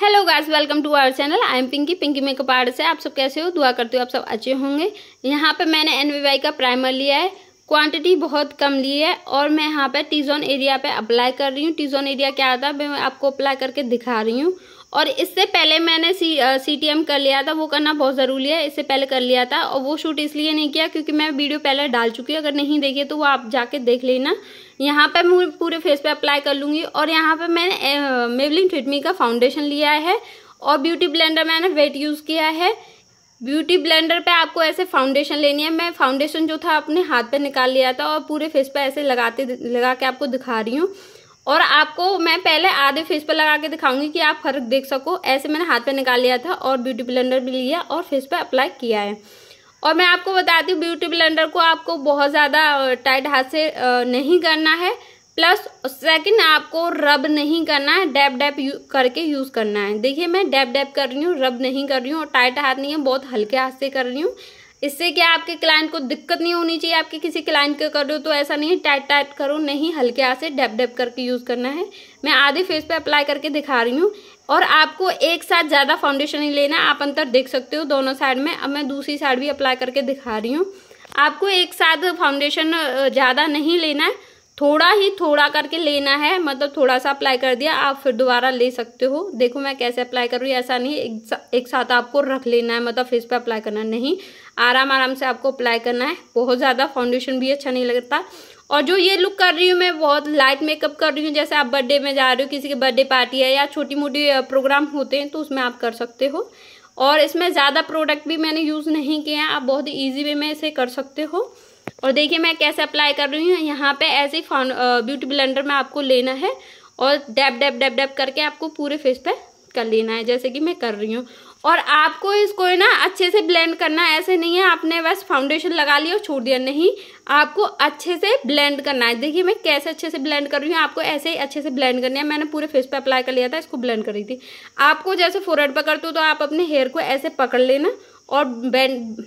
hello guys welcome to our channel I am Pinky Pinky makeup art से आप सब कैसे हो दुआ करती हो आप सब अच्छे होंगे यहाँ पे मैंने एन का प्राइमर लिया है क्वांटिटी बहुत कम ली है और मैं यहाँ पे टी जोन एरिया पे अप्लाई कर रही हूँ टी जोन एरिया क्या आता है मैं आपको अप्लाई करके दिखा रही हूँ और इससे पहले मैंने सी सी टी एम कर लिया था वो करना बहुत ज़रूरी है इससे पहले कर लिया था और वो शूट इसलिए नहीं किया क्योंकि मैं वीडियो पहले डाल चुकी हूँ अगर नहीं देखी तो वो आप जाके देख लेना यहाँ पर मैं पूरे फेस पे अप्लाई कर लूँगी और यहाँ पर मैंने मेवलिन फिटमी का फाउंडेशन लिया है और ब्यूटी ब्लेंडर मैंने वेट यूज़ किया है ब्यूटी ब्लेंडर पे आपको ऐसे फाउंडेशन लेनी है मैं फाउंडेशन जो था अपने हाथ पे निकाल लिया था और पूरे फेस पे ऐसे लगाते लगा के आपको दिखा रही हूँ और आपको मैं पहले आधे फेस पर लगा के दिखाऊंगी कि आप फर्क देख सको ऐसे मैंने हाथ पे निकाल लिया था और ब्यूटी ब्लेंडर भी लिया और फेस पे अप्लाई किया है और मैं आपको बताती हूँ ब्यूटी ब्लेंडर को आपको बहुत ज़्यादा टाइट हाथ से नहीं करना है प्लस सेकंड आपको रब नहीं करना है डैप डैप यू, करके यूज़ करना है देखिए मैं डैप डैप कर रही हूँ रब नहीं कर रही हूँ और टाइट हाथ नहीं है बहुत हल्के हाथ से कर रही हूँ इससे क्या आपके क्लाइंट को दिक्कत नहीं होनी चाहिए आपके किसी क्लाइंट के कर हो तो ऐसा नहीं टाइट टाइट करो नहीं हल्के हाथ से डैप डैप करके यूज़ करना है मैं आधे फेस पे अप्लाई करके दिखा रही हूँ और आपको एक साथ ज़्यादा फाउंडेशन नहीं लेना आप अंतर देख सकते हो दोनों साइड में अब मैं दूसरी साइड भी अप्लाई करके दिखा रही हूँ आपको एक साथ फाउंडेशन ज़्यादा नहीं लेना है थोड़ा ही थोड़ा करके लेना है मतलब थोड़ा सा अप्लाई कर दिया आप फिर दोबारा ले सकते हो देखो मैं कैसे अप्लाई कर रही ऐसा नहीं एक, सा, एक साथ आपको रख लेना है मतलब फेस पे अप्लाई करना नहीं आराम आराम से आपको अप्लाई करना है बहुत ज़्यादा फाउंडेशन भी अच्छा नहीं लगता और जो ये लुक कर रही हूँ मैं बहुत लाइट मेकअप कर रही हूँ जैसे आप बर्थडे में जा रहे हो किसी की बर्थडे पार्टी है या छोटी मोटी प्रोग्राम होते हैं तो उसमें आप कर सकते हो और इसमें ज़्यादा प्रोडक्ट भी मैंने यूज़ नहीं किया आप बहुत ईजी वे में इसे कर सकते हो और देखिए मैं कैसे अप्लाई कर रही हूँ यहाँ पे ऐसे ही ब्यूटी ब्लेंडर में आपको लेना है और डैप डैप डैप डैप करके आपको पूरे फेस पे कर लेना है जैसे कि मैं कर रही हूँ और आपको इसको ना अच्छे से ब्लेंड करना ऐसे नहीं है आपने बस फाउंडेशन लगा लिया और छोड़ दिया नहीं आपको अच्छे से ब्लेंड करना है देखिए मैं कैसे अच्छे से ब्लेंड कर रही हूँ आपको ऐसे ही अच्छे से ब्लेंड करना है मैंने पूरे फेस पे अप्लाई कर लिया था इसको ब्लेंड कर रही थी आपको जैसे फोरहेड पर करते हो तो आप अपने हेयर को ऐसे पकड़ लेना और बैंड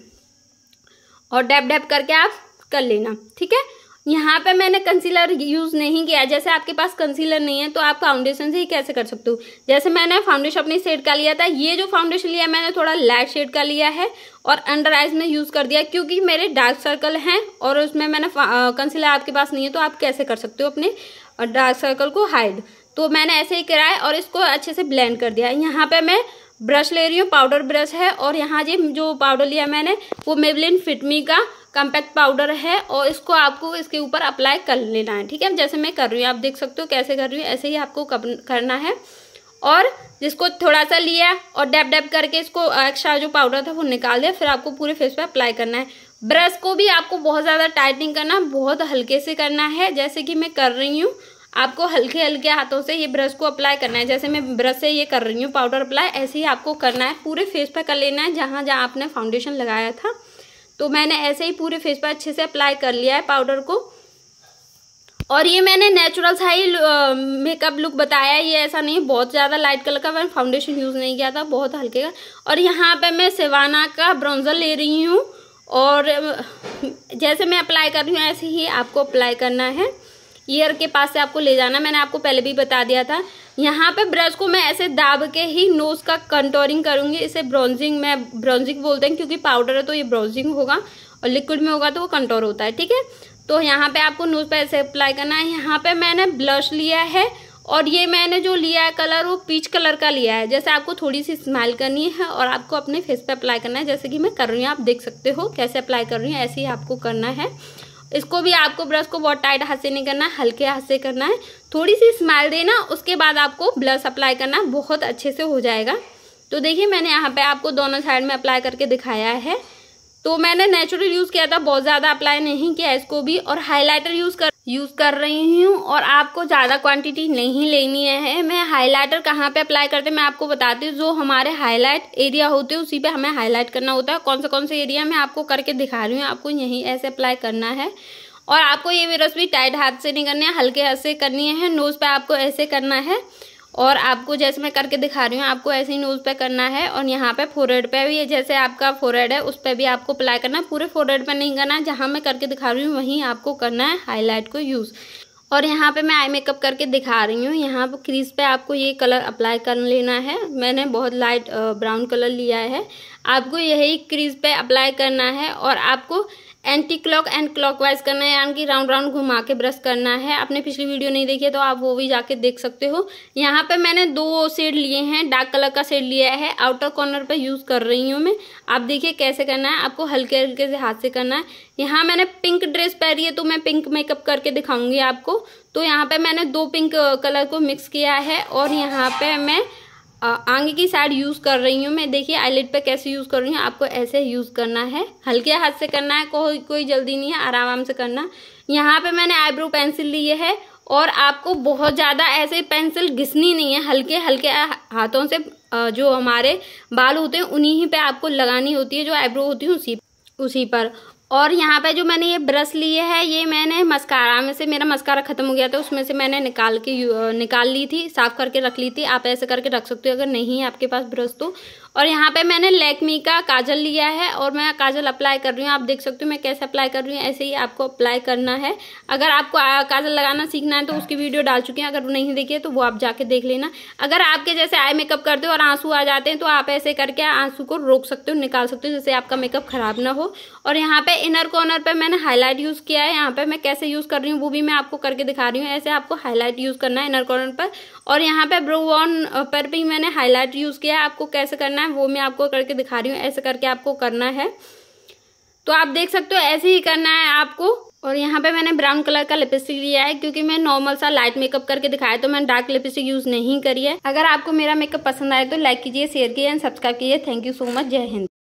और डैप डैप करके आप कर लेना ठीक है यहाँ पे मैंने कंसीलर यूज़ नहीं किया जैसे आपके पास कंसीलर नहीं है तो आप फाउंडेशन से ही कैसे कर सकते हो जैसे मैंने फाउंडेशन अपने शेड का लिया था ये जो फाउंडेशन लिया मैंने थोड़ा लाइट शेड का लिया है और अंडर आइज में यूज़ कर दिया क्योंकि मेरे डार्क सर्कल हैं और उसमें मैंने कंसीलर आपके पास नहीं है तो आप कैसे कर सकते हो अपने डार्क सर्कल को हाइड तो मैंने ऐसे ही कराया और इसको अच्छे से ब्लेंड कर दिया यहाँ पर मैं ब्रश ले रही हूँ पाउडर ब्रश है और यहाँ जी जो पाउडर लिया मैंने वो मेबलिन फिटमी का कंपैक्ट पाउडर है और इसको आपको इसके ऊपर अप्लाई कर लेना है ठीक है जैसे मैं कर रही हूँ आप देख सकते हो कैसे कर रही हूँ ऐसे ही आपको करना है और जिसको थोड़ा सा लिया और डैप डैप करके इसको एक्स्ट्रा जो पाउडर था वो निकाल दिया फिर आपको पूरे फेस पे अप्लाई करना है ब्रश को भी आपको बहुत ज़्यादा टाइटनिंग करना बहुत हल्के से करना है जैसे कि मैं कर रही हूँ आपको हल्के हल्के हाथों से ये ब्रश को अप्लाई करना है जैसे मैं ब्रश से ये कर रही हूँ पाउडर अप्लाई ऐसे ही आपको करना है पूरे फेस पर कर लेना है जहाँ जहाँ आपने फाउंडेशन लगाया था तो मैंने ऐसे ही पूरे फेस पर अच्छे से अप्लाई कर लिया है पाउडर को और ये मैंने नेचुरल सा ही मेकअप लुक बताया ये ऐसा नहीं बहुत ज़्यादा लाइट कलर का मैंने फाउंडेशन यूज़ नहीं किया था बहुत हल्के का और यहाँ पे मैं सेवाना का ब्राउन्जर ले रही हूँ और जैसे मैं अप्लाई कर रही हूँ ऐसे ही आपको अप्लाई करना है ईयर के पास से आपको ले जाना मैंने आपको पहले भी बता दिया था यहाँ पे ब्रश को मैं ऐसे दाब के ही नोज़ का कंटोरिंग करूँगी इसे ब्रॉन्जिंग मैं ब्रॉन्जिंग बोलते हैं क्योंकि पाउडर है तो ये ब्रॉन्जिंग होगा और लिक्विड में होगा तो वो कंटोर होता है ठीक है तो यहाँ पे आपको नोज़ पे ऐसे अप्लाई करना है यहाँ पे मैंने ब्लश लिया है और ये मैंने जो लिया है कलर वो पीच कलर का लिया है जैसे आपको थोड़ी सी स्माइल करनी है और आपको अपने फेस पे अप्लाई करना है जैसे कि मैं कर रही हूँ आप देख सकते हो कैसे अप्लाई कर रही हूँ ऐसे ही आपको करना है इसको भी आपको ब्रश को बहुत टाइट हाथ से नहीं करना है हल्के हाथ से करना है थोड़ी सी स्माइल देना उसके बाद आपको ब्लश अप्लाई करना बहुत अच्छे से हो जाएगा तो देखिए मैंने यहाँ पे आपको दोनों साइड में अप्लाई करके दिखाया है तो मैंने नेचुरल यूज़ किया था बहुत ज़्यादा अप्लाई नहीं किया इसको भी और हाईलाइटर यूज़ कर यूज़ कर रही हूँ और आपको ज़्यादा क्वांटिटी नहीं लेनी है मैं हाइलाइटर कहाँ पे अप्लाई करते हैं मैं आपको बताती हूँ जो हमारे हाईलाइट एरिया होते हैं उसी पे हमें हाईलाइट करना होता है कौन से कौन से एरिया में आपको करके दिखा रही हूँ आपको यहीं ऐसे अप्लाई करना है और आपको ये भी टाइट हाथ से नहीं करनी है हल्के हाथ से करनी है नोज़ पर आपको ऐसे करना है और आपको जैसे मैं करके दिखा रही हूँ आपको ऐसे ही नोज़ पे करना है और यहाँ पे फोरहेड पे भी जैसे आपका फोरहेड है उस पर भी आपको अप्लाई करना है पूरे फोरहेड पे नहीं करना है जहाँ मैं करके दिखा रही हूँ वहीं आपको करना है हाईलाइट को यूज़ और यहाँ पे मैं आई मेकअप करके दिखा रही हूँ यहाँ पर क्रीज पे आपको ये कलर अप्लाई कर लेना है मैंने बहुत लाइट ब्राउन कलर लिया है आपको यही क्रीज पे अप्लाई करना है और आपको एंटी क्लॉक एंड क्लॉकवाइज करना है यानी कि राउंड राउंड घुमा के ब्रश करना है आपने पिछली वीडियो नहीं देखी है तो आप वो भी जाके देख सकते हो यहाँ पे मैंने दो शेड लिए हैं डार्क कलर का शेड लिया है आउटर कॉर्नर पे यूज़ कर रही हूँ मैं आप देखिए कैसे करना है आपको हल्के हल्के से हाथ से करना है यहाँ मैंने पिंक ड्रेस पहरी है तो मैं पिंक मेकअप करके दिखाऊंगी आपको तो यहाँ पे मैंने दो पिंक कलर को मिक्स किया है और यहाँ पे मैं आगे की साइड यूज़ कर रही हूँ मैं देखिए आईलेट पे कैसे यूज़ कर रही हूँ आपको ऐसे यूज़ करना है हल्के हाथ से करना है कोई कोई जल्दी नहीं है आराम आराम से करना यहाँ पे मैंने आईब्रो पेंसिल लिए है और आपको बहुत ज़्यादा ऐसे पेंसिल घिसनी नहीं है हल्के हल्के हाथों से जो हमारे बाल होते हैं उन्हीं पे आपको लगानी होती है जो आईब्रो होती है उसी उसी पर और यहाँ पे जो मैंने ये ब्रश लिए है ये मैंने मस्कारा में से मेरा मस्कारा ख़त्म हो गया था उसमें से मैंने निकाल के निकाल ली थी साफ़ करके रख ली थी आप ऐसे करके रख सकते हो अगर नहीं है आपके पास ब्रश तो और यहाँ पे मैंने लेकमी का काजल लिया है और मैं काजल अप्लाई कर रही हूँ आप देख सकते हो मैं कैसे अप्लाई कर रही हूँ ऐसे ही आपको अप्लाई करना है अगर आपको काजल लगाना सीखना है तो उसकी वीडियो डाल चुकी हैं अगर वो नहीं देखिए तो वो आप जाके देख लेना अगर आपके जैसे आई मेकअप करते हो और आंसू आ जाते हैं तो आप ऐसे करके आंसू को रोक सकते हो निकाल सकते हो जैसे आपका मेकअप खराब ना हो और यहाँ पे इनर कॉर्नर पर मैंने हाईलाइट यूज़ किया है यहाँ पर मैं कैसे यूज़ कर रही हूँ वो भी मैं आपको करके दिखा रही हूँ ऐसे आपको हाईलाइट यूज़ करना है इनर कॉर्नर पर और यहाँ पे ब्रोवॉन पर भी मैंने हाईलाइट यूज़ किया है आपको कैसे करना है है वो मैं आपको करके दिखा रही हूँ ऐसे करके आपको करना है तो आप देख सकते हो ऐसे ही करना है आपको और यहाँ पे मैंने ब्राउन कलर का लिपस्टिक लिया है क्योंकि मैं नॉर्मल सा लाइट मेकअप करके दिखाया तो मैंने डार्क लिपस्टिक यूज़ नहीं करी है अगर आपको मेरा मेकअप पसंद आए तो लाइक कीजिए शेयर कीजिए एंड सब्सक्राइब कीजिए थैंक यू सो मच जय हिंद